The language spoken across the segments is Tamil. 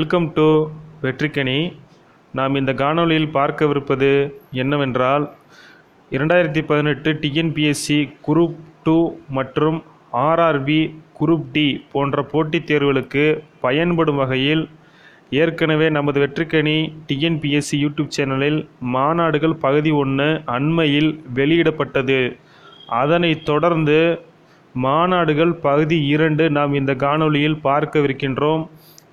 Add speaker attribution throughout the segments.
Speaker 1: வெல்கம் டு வெற்றிக்கணி நாம் இந்த காணொலியில் பார்க்கவிருப்பது என்னவென்றால் இரண்டாயிரத்தி பதினெட்டு டிஎன்பிஎஸ்சி குரூப் டூ மற்றும் ஆர்ஆர்பி குரூப் டி போன்ற போட்டித் தேர்வுகளுக்கு பயன்படும் வகையில் ஏற்கனவே நமது வெற்றிக்கணி டிஎன்பிஎஸ்சி யூடியூப் சேனலில் மாநாடுகள் பகுதி ஒன்று அண்மையில் வெளியிடப்பட்டது அதனைத் தொடர்ந்து மாநாடுகள் பகுதி இரண்டு நாம் இந்த காணொலியில் பார்க்கவிருக்கின்றோம்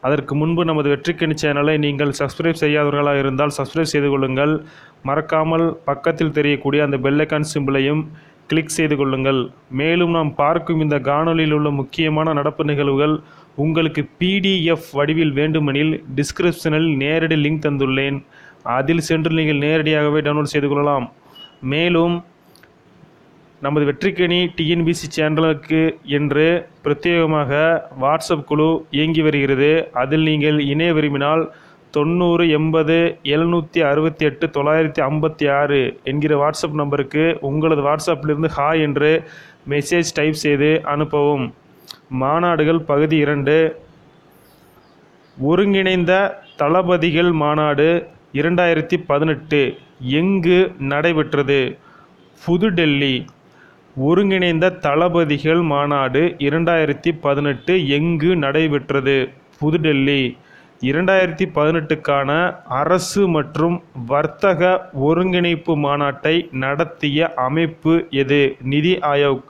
Speaker 1: அதற்கு முன்பு நமது வெற்றிக்கணி சேனலை நீங்கள் சப்ஸ்கிரைப் செய்யாதவர்களாக இருந்தால் சப்ஸ்கிரைப் செய்து கொள்ளுங்கள் மறக்காமல் பக்கத்தில் தெரியக்கூடிய அந்த பெல்லைக்கான் சிம்பிளையும் கிளிக் செய்து கொள்ளுங்கள் மேலும் நாம் பார்க்கும் இந்த காணொலியில் உள்ள முக்கியமான நடப்பு நிகழ்வுகள் உங்களுக்கு பிடிஎஃப் வடிவில் வேண்டுமெனில் டிஸ்கிரிப்ஷனில் நேரடி லிங்க் தந்துள்ளேன் அதில் சென்று நீங்கள் நேரடியாகவே டவுன்லோட் செய்து கொள்ளலாம் மேலும் நமது வெற்றிக்கணி டிஎன்பிசி சேனலுக்கு என்று பிரத்யேகமாக வாட்ஸ்அப் குழு இயங்கி வருகிறது அதில் நீங்கள் இணைய விரும்பினால் தொண்ணூறு எண்பது எழுநூற்றி அறுபத்தி எட்டு தொள்ளாயிரத்தி ஐம்பத்தி ஆறு என்கிற வாட்ஸ்அப் நம்பருக்கு உங்களது வாட்ஸ்அப்பிலிருந்து ஹா என்று மெசேஜ் டைப் செய்து அனுப்பவும் மாநாடுகள் பகுதி இரண்டு ஒருங்கிணைந்த தளபதிகள் மாநாடு இரண்டாயிரத்தி பதினெட்டு எங்கு நடைபெற்றது புதுடெல்லி ஒருங்கிணைந்த தளபதிகள் மாநாடு இரண்டாயிரத்தி பதினெட்டு எங்கு நடைபெற்றது புதுடெல்லி இரண்டாயிரத்தி பதினெட்டுக்கான அரசு மற்றும் வர்த்தக ஒருங்கிணைப்பு மாநாட்டை நடத்திய அமைப்பு எது நிதி ஆயோக்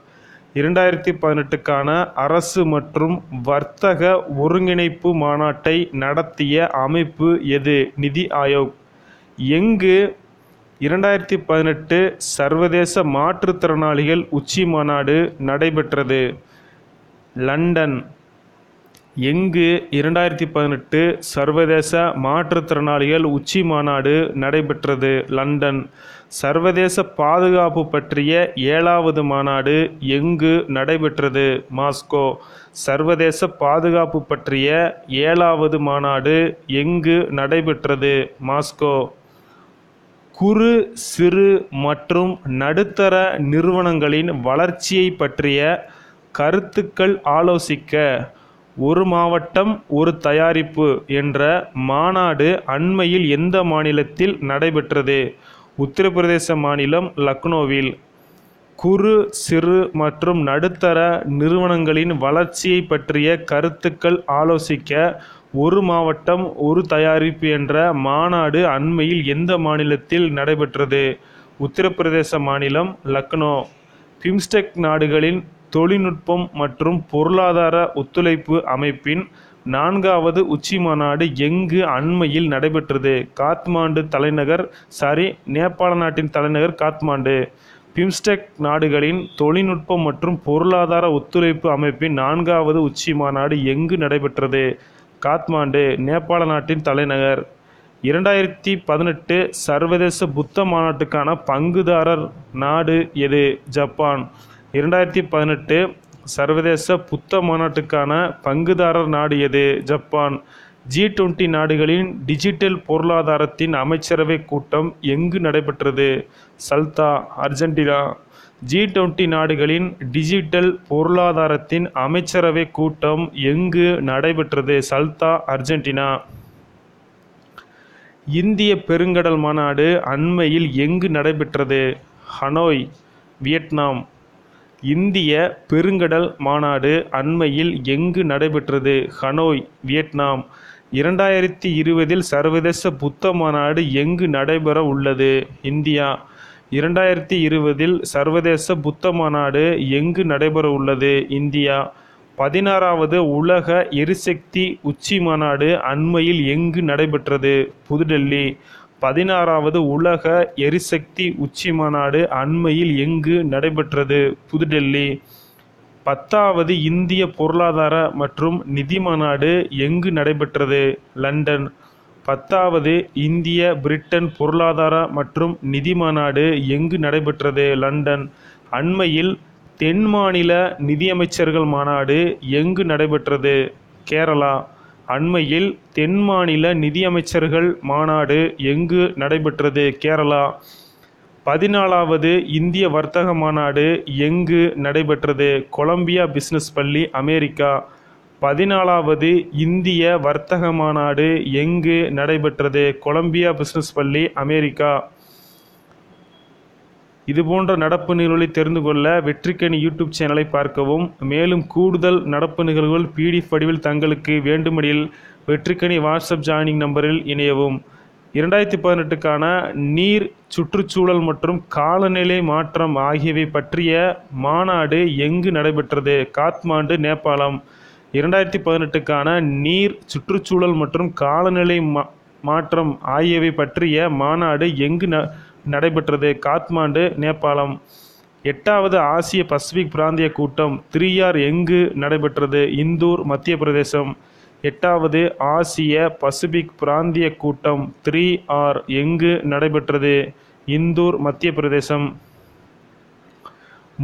Speaker 1: இரண்டாயிரத்தி பதினெட்டுக்கான அரசு மற்றும் வர்த்தக ஒருங்கிணைப்பு மாநாட்டை நடத்திய அமைப்பு எது நிதி ஆயோக் எங்கு இரண்டாயிரத்தி பதினெட்டு சர்வதேச மாற்றுத்திறனாளிகள் உச்சி மாநாடு நடைபெற்றது லண்டன் எங்கு இரண்டாயிரத்தி பதினெட்டு சர்வதேச மாற்றுத்திறனாளிகள் உச்சி மாநாடு நடைபெற்றது லண்டன் சர்வதேச பாதுகாப்பு பற்றிய ஏழாவது மாநாடு எங்கு நடைபெற்றது மாஸ்கோ சர்வதேச பாதுகாப்பு பற்றிய ஏழாவது மாநாடு எங்கு நடைபெற்றது மாஸ்கோ குறு சிறு மற்றும் நடுத்தர நிறுவனங்களின் வளர்ச்சியை பற்றிய கருத்துக்கள் ஆலோசிக்க ஒரு மாவட்டம் ஒரு தயாரிப்பு என்ற மாநாடு அண்மையில் எந்த மாநிலத்தில் நடைபெற்றது உத்தரப்பிரதேச மாநிலம் லக்னோவில் குறு சிறு மற்றும் நடுத்தர நிறுவனங்களின் வளர்ச்சியை பற்றிய கருத்துக்கள் ஆலோசிக்க ஒரு மாவட்டம் ஒரு தயாரிப்பு என்ற மாநாடு அண்மையில் எந்த மாநிலத்தில் நடைபெற்றது உத்தரப்பிரதேச மாநிலம் லக்னோ பிம்ஸ்டெக் நாடுகளின் தொழில்நுட்பம் மற்றும் பொருளாதார ஒத்துழைப்பு அமைப்பின் நான்காவது உச்சி மாநாடு எங்கு அண்மையில் நடைபெற்றது காத்மாண்டு தலைநகர் சாரி நேபாள நாட்டின் தலைநகர் காத்மாண்டு பிம்ஸ்டெக் நாடுகளின் தொழில்நுட்பம் மற்றும் பொருளாதார ஒத்துழைப்பு அமைப்பின் நான்காவது உச்சி மாநாடு எங்கு நடைபெற்றது காத்மாண்டு நேபாள நாட்டின் தலைநகர் இரண்டாயிரத்தி பதினெட்டு சர்வதேச புத்த மாநாட்டுக்கான பங்குதாரர் நாடு எது ஜப்பான் இரண்டாயிரத்தி பதினெட்டு சர்வதேச புத்த மாநாட்டுக்கான பங்குதாரர் நாடு எது ஜப்பான் ஜி டுவெண்ட்டி நாடுகளின் டிஜிட்டல் பொருளாதாரத்தின் அமைச்சரவை கூட்டம் எங்கு நடைபெற்றது சல்தா அர்ஜென்டினா ஜி டுவெண்ட்டி நாடுகளின் டிஜிட்டல் பொருளாதாரத்தின் அமைச்சரவை கூட்டம் எங்கு நடைபெற்றது சல்தா அர்ஜென்டினா இந்திய பெருங்கடல் மாநாடு அண்மையில் எங்கு நடைபெற்றது ஹனோய் வியட்நாம் இந்திய பெருங்கடல் மாநாடு அண்மையில் எங்கு நடைபெற்றது ஹனோய் வியட்நாம் இரண்டாயிரத்தி இருபதில் சர்வதேச புத்த மாநாடு எங்கு நடைபெற உள்ளது இந்தியா இரண்டாயிரத்தி இருபதில் சர்வதேச புத்த மாநாடு எங்கு நடைபெற உள்ளது இந்தியா பதினாறாவது உலக எரிசக்தி உச்சி மாநாடு அண்மையில் எங்கு நடைபெற்றது புதுடெல்லி பதினாறாவது உலக எரிசக்தி உச்சி மாநாடு அண்மையில் எங்கு நடைபெற்றது புதுடெல்லி பத்தாவது இந்திய பொருளாதார மற்றும் நிதி மாநாடு எங்கு நடைபெற்றது லண்டன் பத்தாவது இந்திய பிரிட்டன் பொருளாதார மற்றும் நிதி மாநாடு எங்கு நடைபெற்றது லண்டன் அண்மையில் தென் மாநில நிதியமைச்சர்கள் மாநாடு எங்கு நடைபெற்றது கேரளா அண்மையில் தென் மாநில நிதியமைச்சர்கள் மாநாடு எங்கு நடைபெற்றது கேரளா பதினாலாவது இந்திய வர்த்தக மாநாடு எங்கு நடைபெற்றது கொலம்பியா பிஸ்னஸ் பள்ளி அமெரிக்கா பதினாலாவது இந்திய வர்த்தக மாநாடு எங்கு நடைபெற்றது கொலம்பியா பிஸ்னஸ் பள்ளி அமெரிக்கா இது போன்ற நடப்பு நிகழ்வுகளை தெரிந்து கொள்ள வெற்றிக்கணி யூடியூப் சேனலை பார்க்கவும் மேலும் கூடுதல் நடப்பு நிகழ்வுகள் பிடிஎஃப் வடிவில் தங்களுக்கு வேண்டுமெனில் வெற்றிக்கணி வாட்ஸ்அப் ஜாயினிங் நம்பரில் இணையவும் இரண்டாயிரத்தி பதினெட்டுக்கான நீர் சுற்றுச்சூழல் மற்றும் காலநிலை மாற்றம் ஆகியவை பற்றிய மாநாடு எங்கு நடைபெற்றது காத்மாண்டு நேபாளம் இரண்டாயிரத்தி பதினெட்டுக்கான நீர் சுற்றுச்சூழல் மற்றும் காலநிலை மா மாற்றம் ஆகியவை பற்றிய மாநாடு எங்கு ந நடைபெற்றது காத்மாண்டு நேபாளம் எட்டாவது ஆசிய பசிபிக் பிராந்திய கூட்டம் த்ரீஆர் எங்கு நடைபெற்றது இந்தூர் மத்திய பிரதேசம் எட்டாவது ஆசிய பசிபிக் பிராந்திய கூட்டம் த்ரீ ஆர் எங்கு நடைபெற்றது இந்தூர் மத்திய பிரதேசம்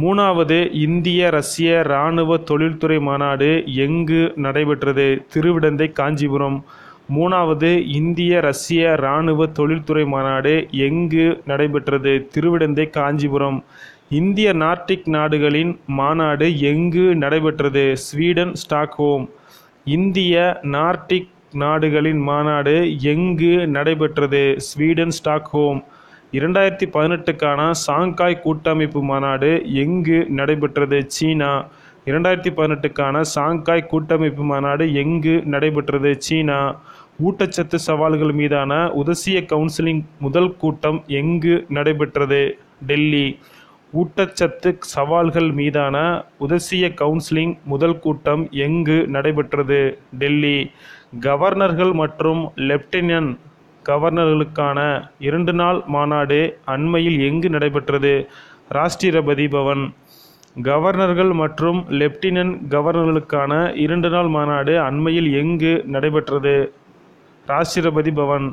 Speaker 1: மூணாவது இந்திய ரஷ்ய இராணுவ தொழில்துறை மாநாடு எங்கு நடைபெற்றது திருவிடந்தை காஞ்சிபுரம் மூணாவது இந்திய ரஷ்ய இராணுவ தொழில்துறை மாநாடு எங்கு நடைபெற்றது திருவிடந்தை காஞ்சிபுரம் இந்திய நார்டிக் நாடுகளின் மாநாடு எங்கு நடைபெற்றது ஸ்வீடன் ஸ்டாக்ஹோம் இந்திய நார்டிக் நாடுகளின் மாநாடு எங்கு நடைபெற்றது ஸ்வீடன் ஸ்டாக்ஹோம் இரண்டாயிரத்தி பதினெட்டுக்கான சாங்காய் கூட்டமைப்பு மாநாடு எங்கு நடைபெற்றது சீனா இரண்டாயிரத்தி பதினெட்டுக்கான சாங்காய் கூட்டமைப்பு மாநாடு எங்கு நடைபெற்றது சீனா ஊட்டச்சத்து சவால்கள் மீதான உதசிய கவுன்சிலிங் முதல் கூட்டம் எங்கு நடைபெற்றது டெல்லி ஊட்டச்சத்து சவால்கள் மீதான உதசிய கவுன்சிலிங் முதல் கூட்டம் எங்கு நடைபெற்றது டெல்லி கவர்னர்கள் மற்றும் லெப்டினன்ட் கவர்னர்களுக்கான இரண்டு நாள் மாநாடு அண்மையில் எங்கு நடைபெற்றது ராஷ்டிரபதி பவன் கவர்னர்கள் மற்றும் லெப்டினன்ட் கவர்னர்களுக்கான இரண்டு நாள் மாநாடு அண்மையில் எங்கு நடைபெற்றது ராஷ்டிரபதி பவன்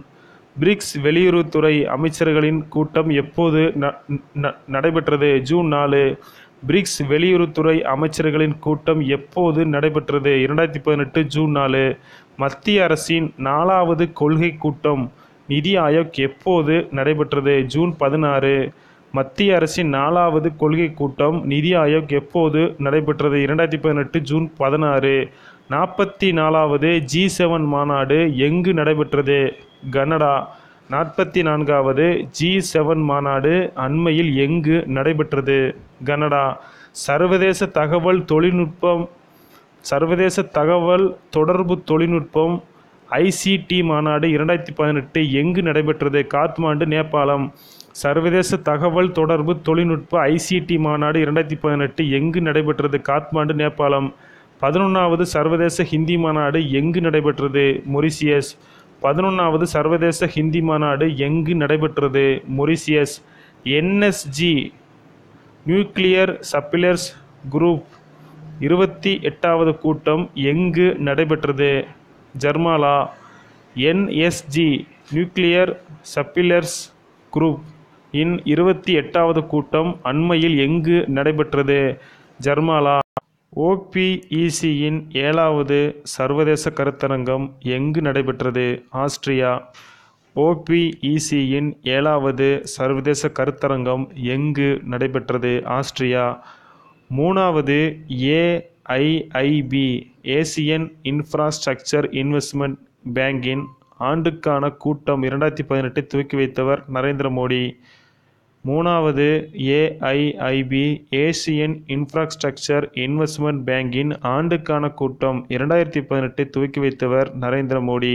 Speaker 1: பிரிக்ஸ் வெளியுறவுத்துறை அமைச்சர்களின் கூட்டம் எப்போது நடைபெற்றது ஜூன் நாலு பிரிக்ஸ் வெளியுறவுத்துறை அமைச்சர்களின் கூட்டம் எப்போது நடைபெற்றது இரண்டாயிரத்தி பதினெட்டு ஜூன் நாலு மத்திய அரசின் நாலாவது கொள்கை கூட்டம் நிதி ஆயோக் எப்போது நடைபெற்றது ஜூன் பதினாறு மத்திய அரசின் நாலாவது கொள்கை கூட்டம் நிதி ஆயோக் எப்போது நடைபெற்றது இரண்டாயிரத்தி பதினெட்டு ஜூன் பதினாறு நாற்பத்தி நாலாவது ஜி செவன் மாநாடு எங்கு நடைபெற்றது கனடா நாற்பத்தி நான்காவது ஜி செவன் மாநாடு அண்மையில் எங்கு நடைபெற்றது கனடா சர்வதேச தகவல் தொழில்நுட்பம் சர்வதேச தகவல் தொடர்பு தொழில்நுட்பம் ஐசிடி மாநாடு இரண்டாயிரத்தி பதினெட்டு எங்கு நடைபெற்றது காத்மாண்டு நேபாளம் சர்வதேச தகவல் தொடர்பு தொழில்நுட்ப ஐசிடி மாநாடு இரண்டாயிரத்தி பதினெட்டு எங்கு நடைபெற்றது காத்மாண்டு நேபாளம் பதினொன்றாவது சர்வதேச ஹிந்தி மாநாடு எங்கு நடைபெற்றது மொரிசியஸ் பதினொன்றாவது சர்வதேச ஹிந்தி மாநாடு எங்கு நடைபெற்றது Mauritius NSG nuclear suppliers group இருபத்தி எட்டாவது கூட்டம் எங்கு நடைபெற்றது Jurmala NSG nuclear suppliers group இன் இருபத்தி எட்டாவது கூட்டம் அண்மையில் எங்கு நடைபெற்றது ஜெர்மாலா ஓபிஇசியின் ஏழாவது சர்வதேச கருத்தரங்கம் எங்கு நடைபெற்றது ஆஸ்திரியா ஓபிஇசியின் ஏழாவது சர்வதேச கருத்தரங்கம் எங்கு நடைபெற்றது ஆஸ்திரியா மூணாவது AIIB Asian infrastructure investment பேங்கின் ஆண்டுக்கான கூட்டம் இரண்டாயிரத்தி பதினெட்டு துவக்கி வைத்தவர் நரேந்திர மோடி மூணாவது ஏஐஐபி ஏசியன் இன்ஃப்ராஸ்ட்ரக்சர் இன்வெஸ்ட்மெண்ட் பேங்கின் ஆண்டுக்கான கூட்டம் இரண்டாயிரத்தி பதினெட்டு துவக்கி வைத்தவர் நரேந்திர மோடி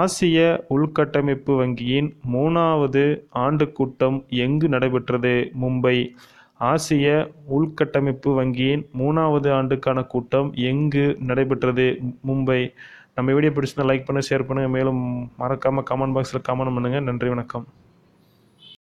Speaker 1: ஆசிய உள்கட்டமைப்பு வங்கியின் மூணாவது ஆண்டு கூட்டம் எங்கு நடைபெற்றது மும்பை ஆசிய உள்கட்டமைப்பு வங்கியின் மூணாவது ஆண்டுக்கான கூட்டம் எங்கு நடைபெற்றது மும்பை நம்ம வீடியோ பிடிச்சிருந்தால் லைக் பண்ணுங்கள் ஷேர் பண்ணுங்கள் மேலும் மறக்காமல் கமெண்ட் பாக்ஸில் கமெண்ட் பண்ணுங்கள் நன்றி வணக்கம்